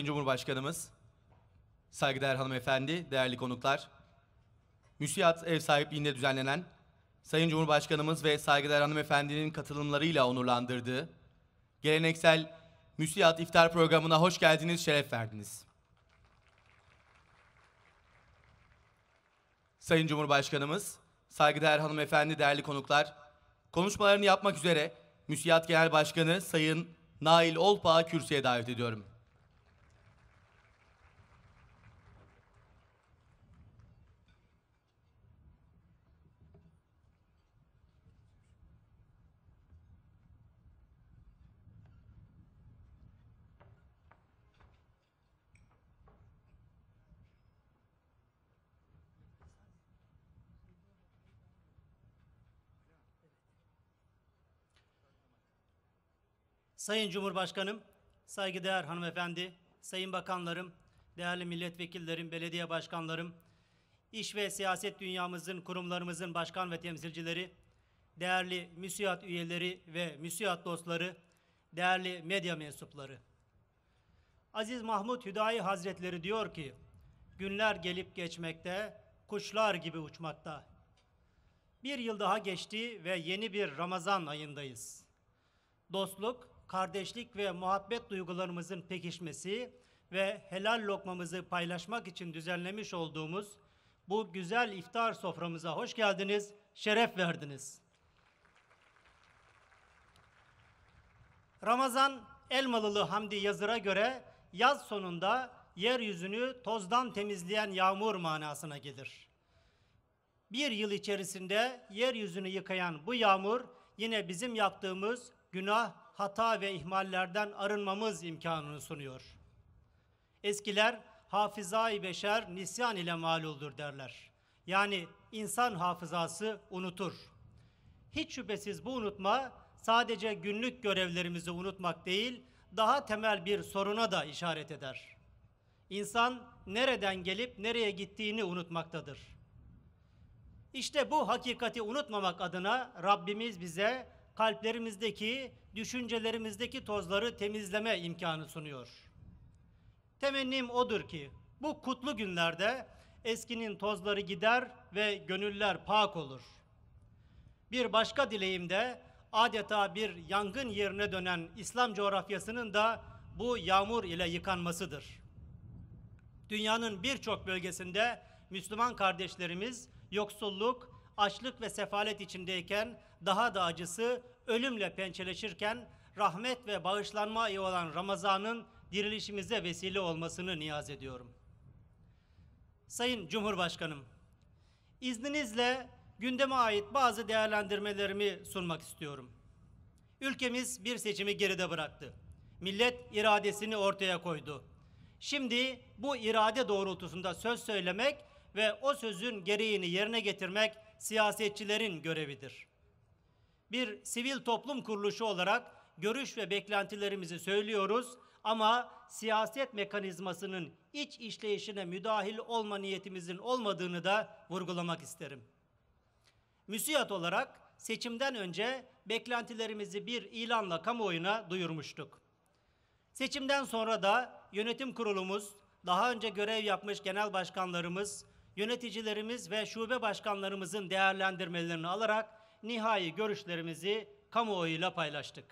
Sayın Cumhurbaşkanımız, saygıdeğer hanımefendi, değerli konuklar, müsiyat ev sahipliğinde düzenlenen Sayın Cumhurbaşkanımız ve saygıdeğer hanımefendinin katılımlarıyla onurlandırdığı geleneksel müsiyat iftar programına hoş geldiniz, şeref verdiniz. Sayın Cumhurbaşkanımız, saygıdeğer hanımefendi, değerli konuklar, konuşmalarını yapmak üzere Müsiyat Genel Başkanı Sayın Nail Olpa kürsüye davet ediyorum. Sayın Cumhurbaşkanım, saygıdeğer hanımefendi, sayın bakanlarım, değerli milletvekillerim, belediye başkanlarım, iş ve siyaset dünyamızın, kurumlarımızın başkan ve temsilcileri, değerli müsiat üyeleri ve müsiat dostları, değerli medya mensupları. Aziz Mahmut Hüdayi Hazretleri diyor ki, günler gelip geçmekte, kuşlar gibi uçmakta. Bir yıl daha geçti ve yeni bir Ramazan ayındayız. Dostluk, kardeşlik ve muhabbet duygularımızın pekişmesi ve helal lokmamızı paylaşmak için düzenlemiş olduğumuz bu güzel iftar soframıza hoş geldiniz, şeref verdiniz. Ramazan Elmalılı Hamdi Yazır'a göre yaz sonunda yeryüzünü tozdan temizleyen yağmur manasına gelir. Bir yıl içerisinde yeryüzünü yıkayan bu yağmur yine bizim yaptığımız günah hata ve ihmallerden arınmamız imkanını sunuyor. Eskiler hafızayı beşer nisyan ile maluldur derler. Yani insan hafızası unutur. Hiç şüphesiz bu unutma sadece günlük görevlerimizi unutmak değil, daha temel bir soruna da işaret eder. İnsan nereden gelip nereye gittiğini unutmaktadır. İşte bu hakikati unutmamak adına Rabbimiz bize kalplerimizdeki, düşüncelerimizdeki tozları temizleme imkanı sunuyor. Temennim odur ki bu kutlu günlerde eskinin tozları gider ve gönüller pak olur. Bir başka dileğim de adeta bir yangın yerine dönen İslam coğrafyasının da bu yağmur ile yıkanmasıdır. Dünyanın birçok bölgesinde Müslüman kardeşlerimiz yoksulluk, açlık ve sefalet içindeyken daha da acısı ölümle pençeleşirken rahmet ve bağışlanma ayı olan Ramazan'ın dirilişimize vesile olmasını niyaz ediyorum. Sayın Cumhurbaşkanım, izninizle gündeme ait bazı değerlendirmelerimi sunmak istiyorum. Ülkemiz bir seçimi geride bıraktı. Millet iradesini ortaya koydu. Şimdi bu irade doğrultusunda söz söylemek ve o sözün gereğini yerine getirmek siyasetçilerin görevidir bir sivil toplum kuruluşu olarak görüş ve beklentilerimizi söylüyoruz ama siyaset mekanizmasının iç işleyişine müdahil olma niyetimizin olmadığını da vurgulamak isterim. Müsiyat olarak seçimden önce beklentilerimizi bir ilanla kamuoyuna duyurmuştuk. Seçimden sonra da yönetim kurulumuz, daha önce görev yapmış genel başkanlarımız, yöneticilerimiz ve şube başkanlarımızın değerlendirmelerini alarak nihai görüşlerimizi kamuoyuyla paylaştık.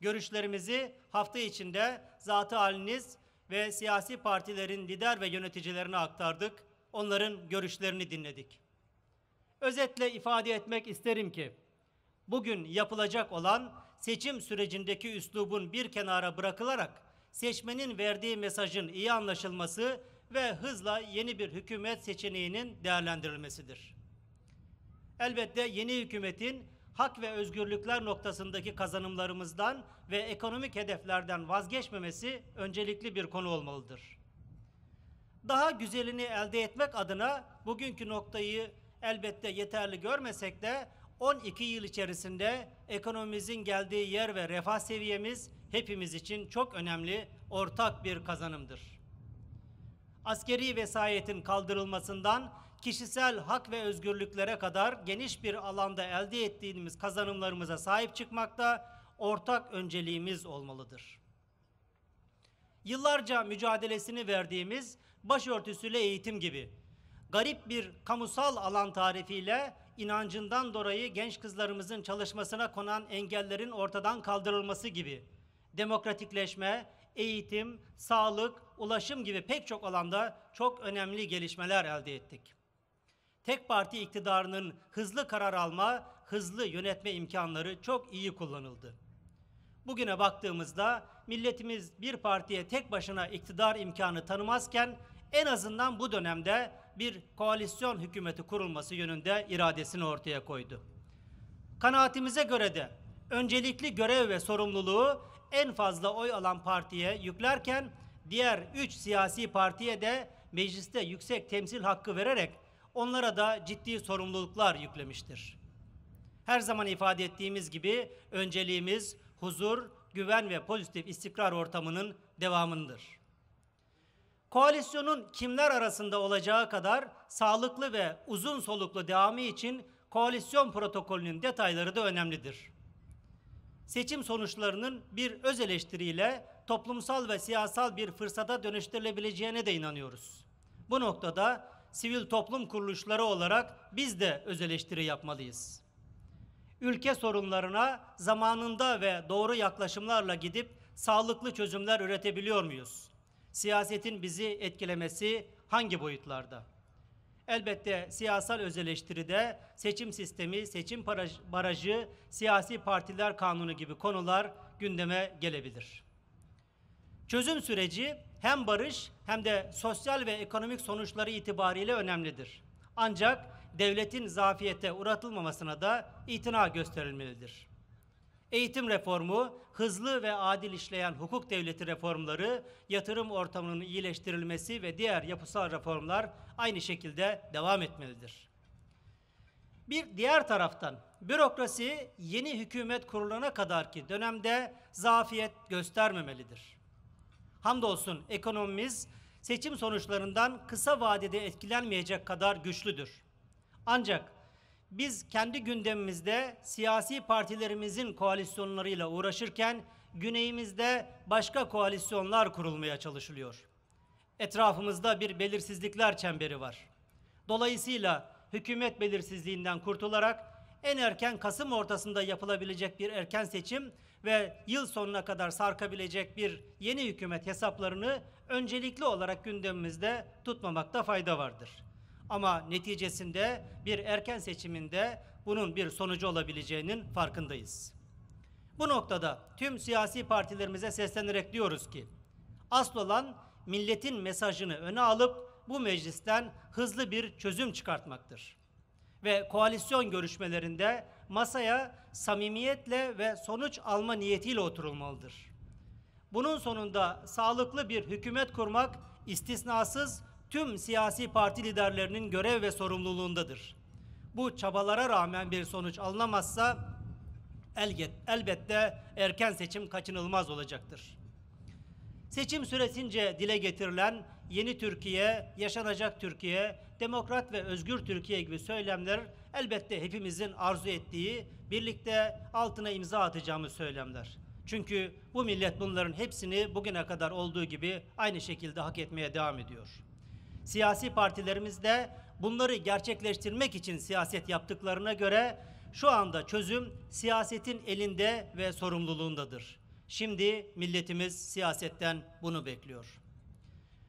Görüşlerimizi hafta içinde zatı haliniz ve siyasi partilerin lider ve yöneticilerine aktardık. Onların görüşlerini dinledik. Özetle ifade etmek isterim ki bugün yapılacak olan seçim sürecindeki üslubun bir kenara bırakılarak seçmenin verdiği mesajın iyi anlaşılması ve hızla yeni bir hükümet seçeneğinin değerlendirilmesidir. Elbette yeni hükümetin hak ve özgürlükler noktasındaki kazanımlarımızdan ve ekonomik hedeflerden vazgeçmemesi öncelikli bir konu olmalıdır. Daha güzelini elde etmek adına bugünkü noktayı elbette yeterli görmesek de 12 yıl içerisinde ekonomimizin geldiği yer ve refah seviyemiz hepimiz için çok önemli ortak bir kazanımdır. Askeri vesayetin kaldırılmasından kişisel hak ve özgürlüklere kadar geniş bir alanda elde ettiğimiz kazanımlarımıza sahip çıkmakta ortak önceliğimiz olmalıdır. Yıllarca mücadelesini verdiğimiz başörtüsüyle eğitim gibi garip bir kamusal alan tarifiyle inancından dolayı genç kızlarımızın çalışmasına konan engellerin ortadan kaldırılması gibi demokratikleşme, eğitim, sağlık, ulaşım gibi pek çok alanda çok önemli gelişmeler elde ettik. Tek parti iktidarının hızlı karar alma, hızlı yönetme imkanları çok iyi kullanıldı. Bugüne baktığımızda milletimiz bir partiye tek başına iktidar imkanı tanımazken en azından bu dönemde bir koalisyon hükümeti kurulması yönünde iradesini ortaya koydu. Kanaatimize göre de öncelikli görev ve sorumluluğu en fazla oy alan partiye yüklerken diğer üç siyasi partiye de mecliste yüksek temsil hakkı vererek onlara da ciddi sorumluluklar yüklemiştir. Her zaman ifade ettiğimiz gibi önceliğimiz huzur, güven ve pozitif istikrar ortamının devamındır. Koalisyonun kimler arasında olacağı kadar sağlıklı ve uzun soluklu devamı için koalisyon protokolünün detayları da önemlidir. Seçim sonuçlarının bir öz eleştiriyle toplumsal ve siyasal bir fırsata dönüştürülebileceğine de inanıyoruz. Bu noktada sivil toplum kuruluşları olarak biz de öz eleştiri yapmalıyız. Ülke sorunlarına zamanında ve doğru yaklaşımlarla gidip sağlıklı çözümler üretebiliyor muyuz? Siyasetin bizi etkilemesi hangi boyutlarda? Elbette siyasal öz eleştiride seçim sistemi, seçim barajı, siyasi partiler kanunu gibi konular gündeme gelebilir. Çözüm süreci hem barış hem de sosyal ve ekonomik sonuçları itibariyle önemlidir. Ancak devletin zafiyete uğratılmamasına da itina gösterilmelidir. Eğitim reformu, hızlı ve adil işleyen hukuk devleti reformları, yatırım ortamının iyileştirilmesi ve diğer yapısal reformlar aynı şekilde devam etmelidir. Bir diğer taraftan bürokrasi yeni hükümet kurulana kadar ki dönemde zafiyet göstermemelidir. Hamdolsun ekonomimiz seçim sonuçlarından kısa vadede etkilenmeyecek kadar güçlüdür. Ancak biz kendi gündemimizde siyasi partilerimizin koalisyonlarıyla uğraşırken güneyimizde başka koalisyonlar kurulmaya çalışılıyor. Etrafımızda bir belirsizlikler çemberi var. Dolayısıyla hükümet belirsizliğinden kurtularak en erken Kasım ortasında yapılabilecek bir erken seçim ve yıl sonuna kadar sarkabilecek bir yeni hükümet hesaplarını öncelikli olarak gündemimizde tutmamakta fayda vardır. Ama neticesinde bir erken seçiminde bunun bir sonucu olabileceğinin farkındayız. Bu noktada tüm siyasi partilerimize seslenerek diyoruz ki asıl olan milletin mesajını öne alıp bu meclisten hızlı bir çözüm çıkartmaktır. Ve koalisyon görüşmelerinde masaya samimiyetle ve sonuç alma niyetiyle oturulmalıdır. Bunun sonunda sağlıklı bir hükümet kurmak istisnasız tüm siyasi parti liderlerinin görev ve sorumluluğundadır. Bu çabalara rağmen bir sonuç alınamazsa elbette erken seçim kaçınılmaz olacaktır. Seçim süresince dile getirilen yeni Türkiye, yaşanacak Türkiye, demokrat ve özgür Türkiye gibi söylemler elbette hepimizin arzu ettiği, birlikte altına imza atacağımız söylemler. Çünkü bu millet bunların hepsini bugüne kadar olduğu gibi aynı şekilde hak etmeye devam ediyor. Siyasi partilerimiz de bunları gerçekleştirmek için siyaset yaptıklarına göre şu anda çözüm siyasetin elinde ve sorumluluğundadır. Şimdi milletimiz siyasetten bunu bekliyor.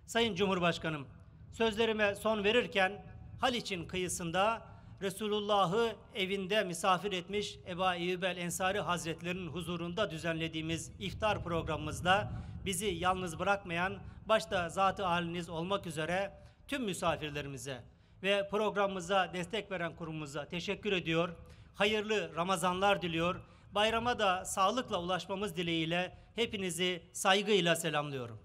Sayın Cumhurbaşkanım, sözlerime son verirken Haliç'in kıyısında Resulullah'ı evinde misafir etmiş Eba Eyyub el Ensari Hazretlerinin huzurunda düzenlediğimiz iftar programımızda bizi yalnız bırakmayan başta zatı haliniz olmak üzere tüm misafirlerimize ve programımıza destek veren kurumumuza teşekkür ediyor. Hayırlı Ramazanlar diliyor. Bayrama da sağlıkla ulaşmamız dileğiyle hepinizi saygıyla selamlıyorum.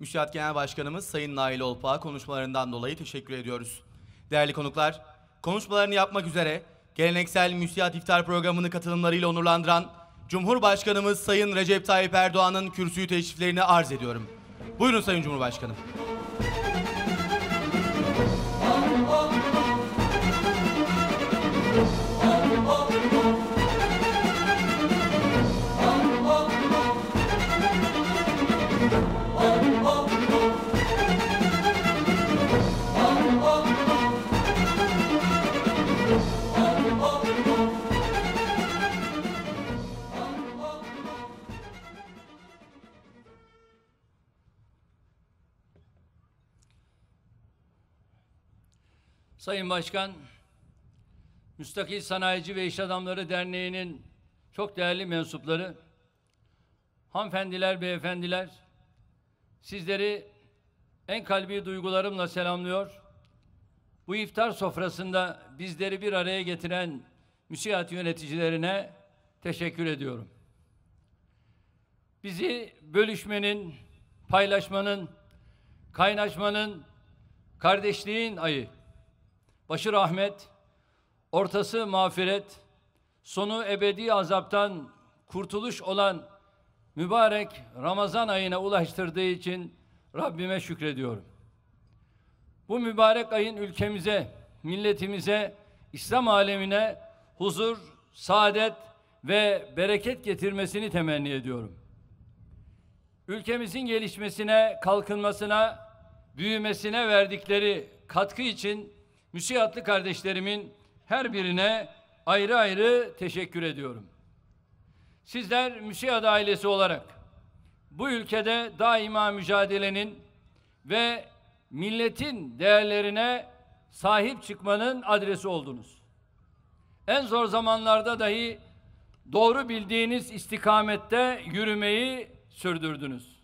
Müşahat Genel Başkanımız Sayın Nail Olpa konuşmalarından dolayı teşekkür ediyoruz. Değerli konuklar, konuşmalarını yapmak üzere geleneksel müsiat iftar programını katılımlarıyla onurlandıran Cumhurbaşkanımız Sayın Recep Tayyip Erdoğan'ın kürsüyü teşriflerini arz ediyorum. Buyurun Sayın Cumhurbaşkanım. Sayın Başkan, Müstakil Sanayici ve İş Adamları Derneği'nin çok değerli mensupları, hanımefendiler, beyefendiler, sizleri en kalbi duygularımla selamlıyor. Bu iftar sofrasında bizleri bir araya getiren müsiat yöneticilerine teşekkür ediyorum. Bizi bölüşmenin, paylaşmanın, kaynaşmanın, kardeşliğin ayı Başı rahmet, ortası mağfiret, sonu ebedi azaptan kurtuluş olan mübarek Ramazan ayına ulaştırdığı için Rabbime şükrediyorum. Bu mübarek ayın ülkemize, milletimize, İslam alemine huzur, saadet ve bereket getirmesini temenni ediyorum. Ülkemizin gelişmesine, kalkınmasına, büyümesine verdikleri katkı için Müsiyatlı kardeşlerimin her birine ayrı ayrı teşekkür ediyorum. Sizler müsihat ailesi olarak bu ülkede daima mücadelenin ve milletin değerlerine sahip çıkmanın adresi oldunuz. En zor zamanlarda dahi doğru bildiğiniz istikamette yürümeyi sürdürdünüz.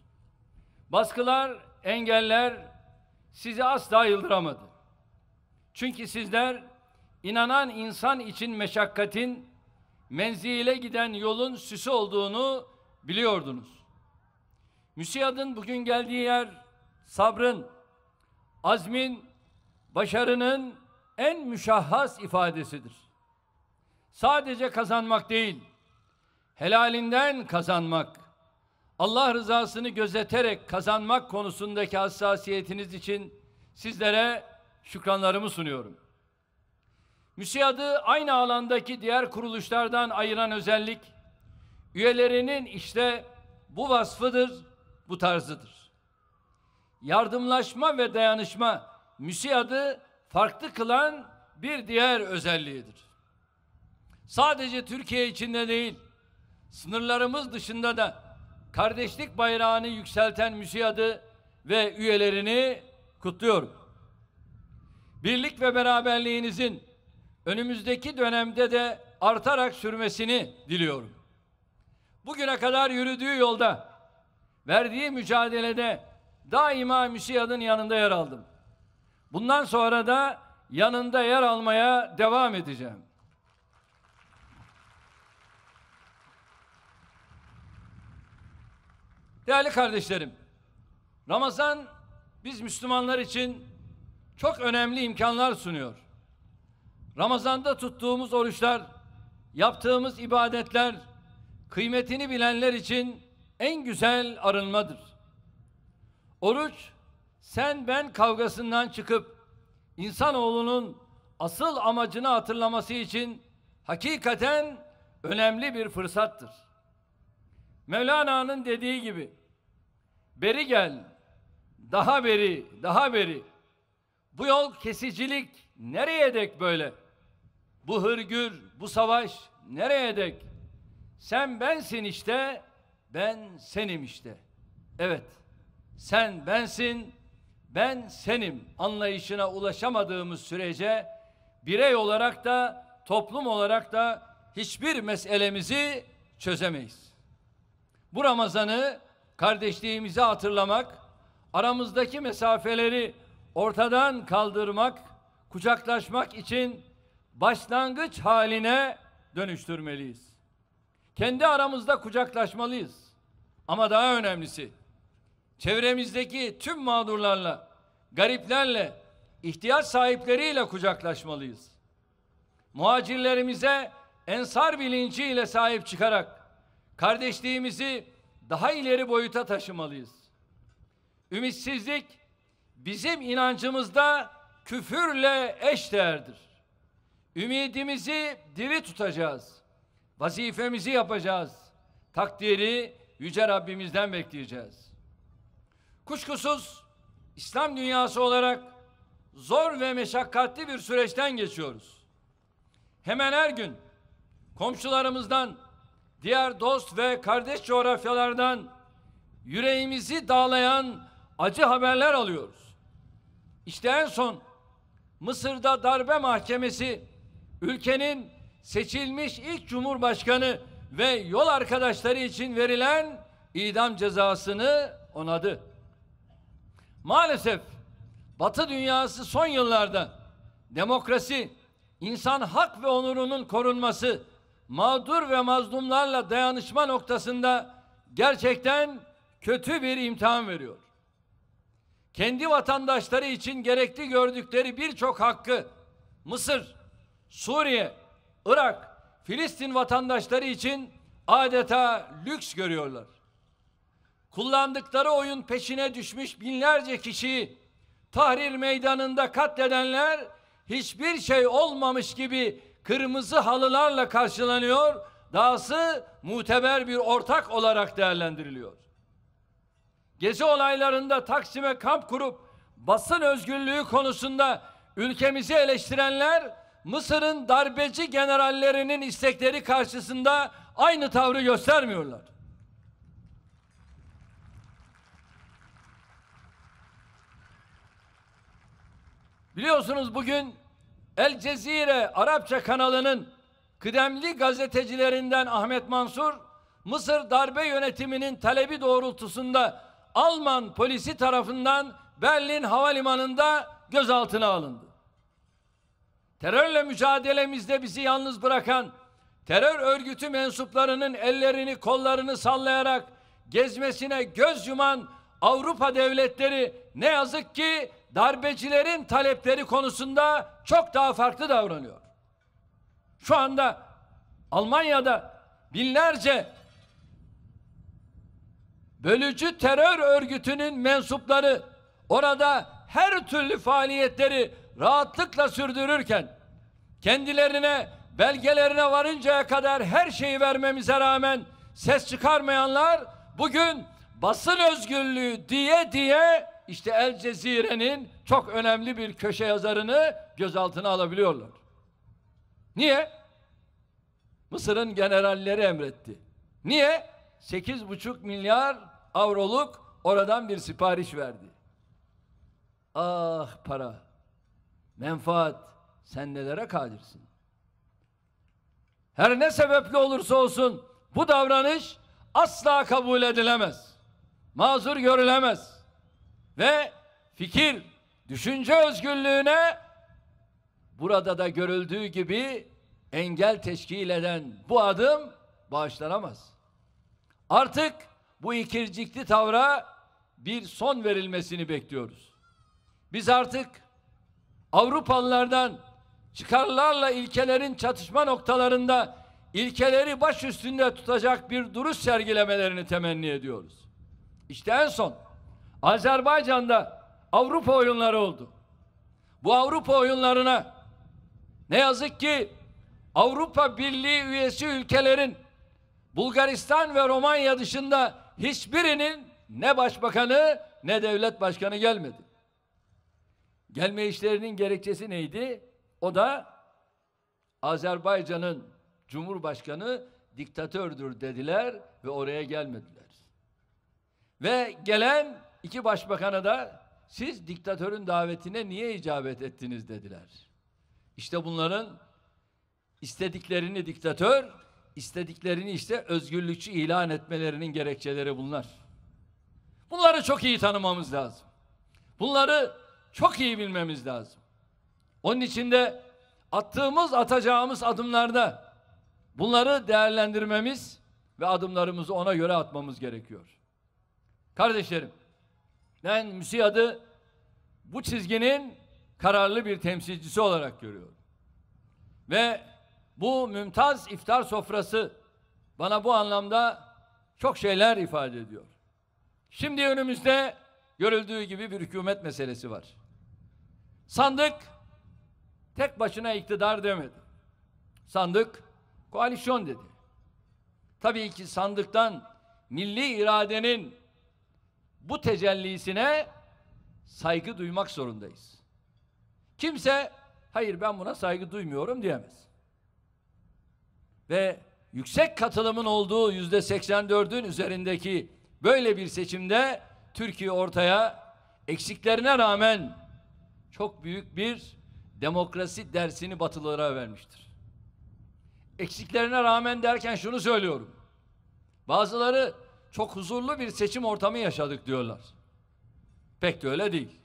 Baskılar, engeller sizi asla yıldıramadı. Çünkü sizler inanan insan için meşakkatin menzile giden yolun süsü olduğunu biliyordunuz. Müsiyadın bugün geldiği yer sabrın, azmin, başarının en müşahhas ifadesidir. Sadece kazanmak değil, helalinden kazanmak, Allah rızasını gözeterek kazanmak konusundaki hassasiyetiniz için sizlere şükranlarımı sunuyorum. MÜSİAD'ı aynı alandaki diğer kuruluşlardan ayıran özellik, üyelerinin işte bu vasfıdır, bu tarzıdır. Yardımlaşma ve dayanışma MÜSİAD'ı farklı kılan bir diğer özelliğidir. Sadece Türkiye içinde değil, sınırlarımız dışında da kardeşlik bayrağını yükselten MÜSİAD'ı ve üyelerini kutluyorum birlik ve beraberliğinizin önümüzdeki dönemde de artarak sürmesini diliyorum. Bugüne kadar yürüdüğü yolda, verdiği mücadelede daima MÜSİAD'ın yanında yer aldım. Bundan sonra da yanında yer almaya devam edeceğim. Değerli kardeşlerim, Ramazan biz Müslümanlar için çok önemli imkanlar sunuyor. Ramazanda tuttuğumuz oruçlar, yaptığımız ibadetler kıymetini bilenler için en güzel arınmadır. Oruç sen ben kavgasından çıkıp insanoğlunun asıl amacını hatırlaması için hakikaten önemli bir fırsattır. Mevlana'nın dediği gibi beri gel, daha beri, daha beri bu yol kesicilik nereye dek böyle? Bu hırgür, bu savaş nereye dek? Sen bensin işte, ben senim işte. Evet, sen bensin, ben senim anlayışına ulaşamadığımız sürece birey olarak da toplum olarak da hiçbir meselemizi çözemeyiz. Bu Ramazan'ı kardeşliğimizi hatırlamak, aramızdaki mesafeleri ortadan kaldırmak, kucaklaşmak için başlangıç haline dönüştürmeliyiz. Kendi aramızda kucaklaşmalıyız. Ama daha önemlisi çevremizdeki tüm mağdurlarla, gariplerle, ihtiyaç sahipleriyle kucaklaşmalıyız. Muhacirlerimize ensar bilinciyle sahip çıkarak kardeşliğimizi daha ileri boyuta taşımalıyız. Ümitsizlik bizim inancımızda küfürle eşdeğerdir. Ümidimizi diri tutacağız. Vazifemizi yapacağız. Takdiri Yüce Rabbimizden bekleyeceğiz. Kuşkusuz İslam dünyası olarak zor ve meşakkatli bir süreçten geçiyoruz. Hemen her gün komşularımızdan, diğer dost ve kardeş coğrafyalardan yüreğimizi dağlayan acı haberler alıyoruz. İşte en son Mısır'da darbe mahkemesi ülkenin seçilmiş ilk cumhurbaşkanı ve yol arkadaşları için verilen idam cezasını onadı. Maalesef Batı dünyası son yıllarda demokrasi, insan hak ve onurunun korunması, mağdur ve mazlumlarla dayanışma noktasında gerçekten kötü bir imtihan veriyor kendi vatandaşları için gerekli gördükleri birçok hakkı Mısır, Suriye, Irak, Filistin vatandaşları için adeta lüks görüyorlar. Kullandıkları oyun peşine düşmüş binlerce kişiyi Tahrir meydanında katledenler hiçbir şey olmamış gibi kırmızı halılarla karşılanıyor, dahası muteber bir ortak olarak değerlendiriliyor gezi olaylarında Taksim'e kamp kurup basın özgürlüğü konusunda ülkemizi eleştirenler Mısır'ın darbeci generallerinin istekleri karşısında aynı tavrı göstermiyorlar. Biliyorsunuz bugün El Cezire Arapça kanalının kıdemli gazetecilerinden Ahmet Mansur, Mısır darbe yönetiminin talebi doğrultusunda Alman polisi tarafından Berlin Havalimanı'nda gözaltına alındı. Terörle mücadelemizde bizi yalnız bırakan terör örgütü mensuplarının ellerini kollarını sallayarak gezmesine göz yuman Avrupa devletleri ne yazık ki darbecilerin talepleri konusunda çok daha farklı davranıyor. Şu anda Almanya'da binlerce bölücü terör örgütünün mensupları orada her türlü faaliyetleri rahatlıkla sürdürürken kendilerine belgelerine varıncaya kadar her şeyi vermemize rağmen ses çıkarmayanlar bugün basın özgürlüğü diye diye işte El Cezire'nin çok önemli bir köşe yazarını gözaltına alabiliyorlar. Niye? Mısır'ın generalleri emretti. Niye? 8,5 milyar avroluk oradan bir sipariş verdi. Ah para, menfaat, sen nelere kadirsin? Her ne sebeple olursa olsun bu davranış asla kabul edilemez. Mazur görülemez. Ve fikir, düşünce özgürlüğüne burada da görüldüğü gibi engel teşkil eden bu adım bağışlanamaz. Artık bu ikircikli tavra bir son verilmesini bekliyoruz. Biz artık Avrupalılardan çıkarlarla ilkelerin çatışma noktalarında ilkeleri baş üstünde tutacak bir duruş sergilemelerini temenni ediyoruz. İşte en son Azerbaycan'da Avrupa oyunları oldu. Bu Avrupa oyunlarına ne yazık ki Avrupa Birliği üyesi ülkelerin Bulgaristan ve Romanya dışında hiçbirinin ne başbakanı ne devlet başkanı gelmedi. Gelme işlerinin gerekçesi neydi? O da Azerbaycan'ın Cumhurbaşkanı diktatördür dediler ve oraya gelmediler. Ve gelen iki başbakana da siz diktatörün davetine niye icabet ettiniz dediler. İşte bunların istediklerini diktatör, istediklerini işte özgürlükçü ilan etmelerinin gerekçeleri bunlar. Bunları çok iyi tanımamız lazım. Bunları çok iyi bilmemiz lazım. Onun için de attığımız, atacağımız adımlarda bunları değerlendirmemiz ve adımlarımızı ona göre atmamız gerekiyor. Kardeşlerim, ben müsiyadı bu çizginin kararlı bir temsilcisi olarak görüyorum. Ve bu mümtaz iftar sofrası bana bu anlamda çok şeyler ifade ediyor. Şimdi önümüzde görüldüğü gibi bir hükümet meselesi var. Sandık tek başına iktidar demedi. Sandık koalisyon dedi. Tabii ki sandıktan milli iradenin bu tecellisine saygı duymak zorundayız. Kimse hayır ben buna saygı duymuyorum diyemez ve yüksek katılımın olduğu yüzde 84'ün üzerindeki böyle bir seçimde Türkiye ortaya eksiklerine rağmen çok büyük bir demokrasi dersini batılara vermiştir. Eksiklerine rağmen derken şunu söylüyorum. Bazıları çok huzurlu bir seçim ortamı yaşadık diyorlar. Pek de öyle değil.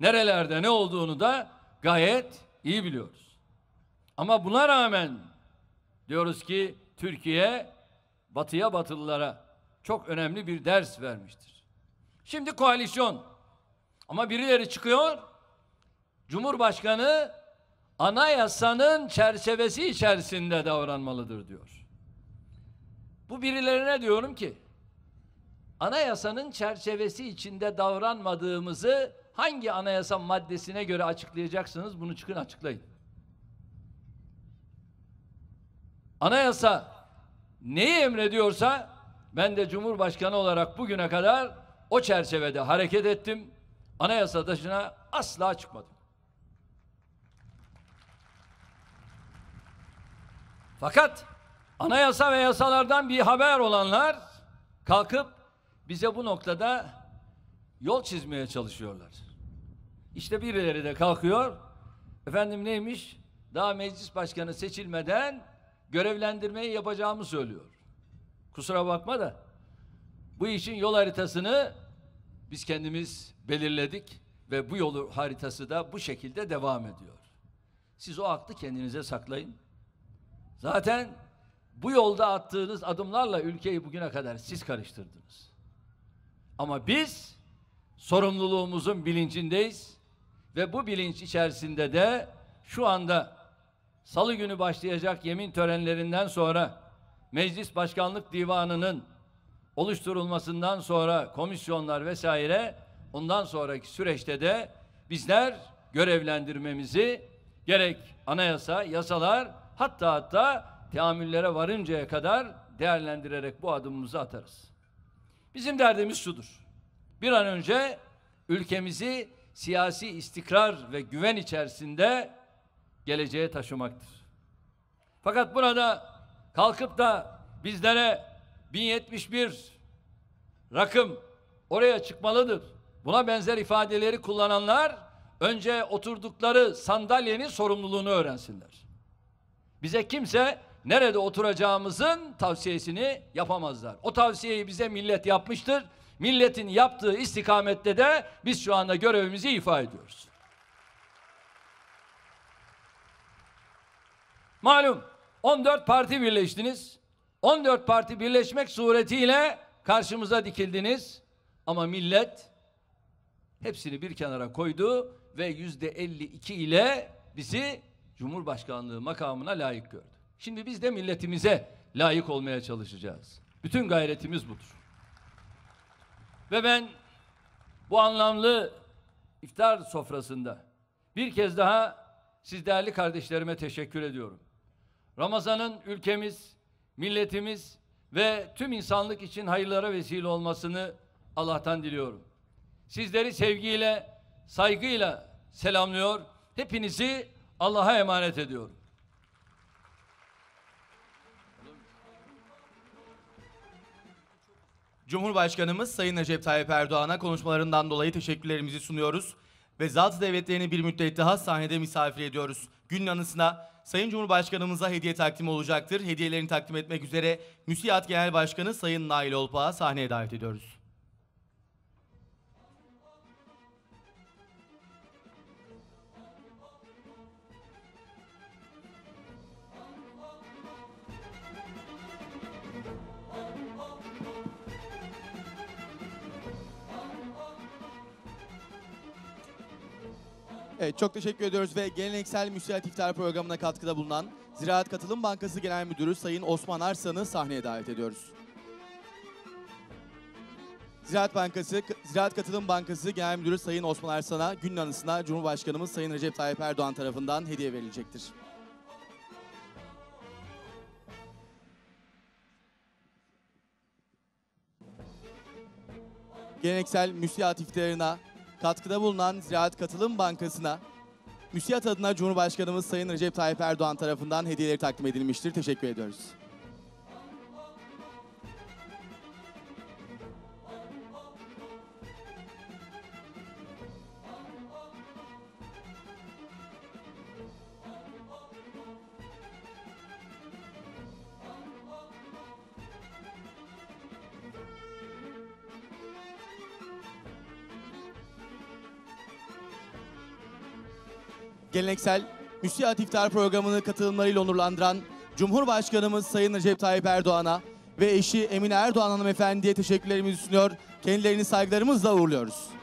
Nerelerde ne olduğunu da gayet iyi biliyoruz. Ama buna rağmen Diyoruz ki Türkiye batıya batılılara çok önemli bir ders vermiştir. Şimdi koalisyon. Ama birileri çıkıyor. Cumhurbaşkanı anayasanın çerçevesi içerisinde davranmalıdır diyor. Bu birilerine diyorum ki anayasanın çerçevesi içinde davranmadığımızı hangi anayasa maddesine göre açıklayacaksınız bunu çıkın açıklayın. Anayasa neyi emrediyorsa ben de Cumhurbaşkanı olarak bugüne kadar o çerçevede hareket ettim. Anayasa dışına asla çıkmadım. Fakat anayasa ve yasalardan bir haber olanlar kalkıp bize bu noktada yol çizmeye çalışıyorlar. İşte birileri de kalkıyor. Efendim neymiş? Daha meclis başkanı seçilmeden görevlendirmeyi yapacağımı söylüyor. Kusura bakma da bu işin yol haritasını biz kendimiz belirledik ve bu yol haritası da bu şekilde devam ediyor. Siz o aklı kendinize saklayın. Zaten bu yolda attığınız adımlarla ülkeyi bugüne kadar siz karıştırdınız. Ama biz sorumluluğumuzun bilincindeyiz ve bu bilinç içerisinde de şu anda Salı günü başlayacak yemin törenlerinden sonra Meclis Başkanlık Divanı'nın oluşturulmasından sonra komisyonlar vesaire ondan sonraki süreçte de bizler görevlendirmemizi gerek anayasa, yasalar hatta hatta teamüllere varıncaya kadar değerlendirerek bu adımımızı atarız. Bizim derdimiz şudur. Bir an önce ülkemizi siyasi istikrar ve güven içerisinde geleceğe taşımaktır. Fakat burada kalkıp da bizlere 1071 rakım oraya çıkmalıdır. Buna benzer ifadeleri kullananlar önce oturdukları sandalyenin sorumluluğunu öğrensinler. Bize kimse nerede oturacağımızın tavsiyesini yapamazlar. O tavsiyeyi bize millet yapmıştır. Milletin yaptığı istikamette de biz şu anda görevimizi ifa ediyoruz. Malum 14 parti birleştiniz. 14 parti birleşmek suretiyle karşımıza dikildiniz. Ama millet hepsini bir kenara koydu ve yüzde 52 ile bizi Cumhurbaşkanlığı makamına layık gördü. Şimdi biz de milletimize layık olmaya çalışacağız. Bütün gayretimiz budur. Ve ben bu anlamlı iftar sofrasında bir kez daha siz değerli kardeşlerime teşekkür ediyorum. Ramazan'ın ülkemiz, milletimiz ve tüm insanlık için hayırlara vesile olmasını Allah'tan diliyorum. Sizleri sevgiyle, saygıyla selamlıyor. Hepinizi Allah'a emanet ediyorum. Cumhurbaşkanımız Sayın Recep Tayyip Erdoğan'a konuşmalarından dolayı teşekkürlerimizi sunuyoruz ve zat devletlerini bir müddet daha sahnede misafir ediyoruz. Günün anısına Sayın Cumhurbaşkanımıza hediye takdimi olacaktır. Hediyelerini takdim etmek üzere MÜSİAD Genel Başkanı Sayın Nail Olpak'a sahneye davet ediyoruz. Evet, çok teşekkür ediyoruz ve geleneksel müsait iftar programına katkıda bulunan Ziraat Katılım Bankası Genel Müdürü Sayın Osman Arsan'ı sahneye davet ediyoruz. Ziraat Bankası, Ziraat Katılım Bankası Genel Müdürü Sayın Osman Arsan'a günün anısına Cumhurbaşkanımız Sayın Recep Tayyip Erdoğan tarafından hediye verilecektir. Geleneksel müsait iftarına katkıda bulunan Ziraat Katılım Bankası'na müsiyat adına Cumhurbaşkanımız Sayın Recep Tayyip Erdoğan tarafından hediyeleri takdim edilmiştir. Teşekkür ediyoruz. geleneksel müsiat iftar programını katılımlarıyla onurlandıran Cumhurbaşkanımız Sayın Recep Tayyip Erdoğan'a ve eşi Emine Erdoğan hanımefendiye teşekkürlerimizi sunuyor. Kendilerini saygılarımızla uğurluyoruz.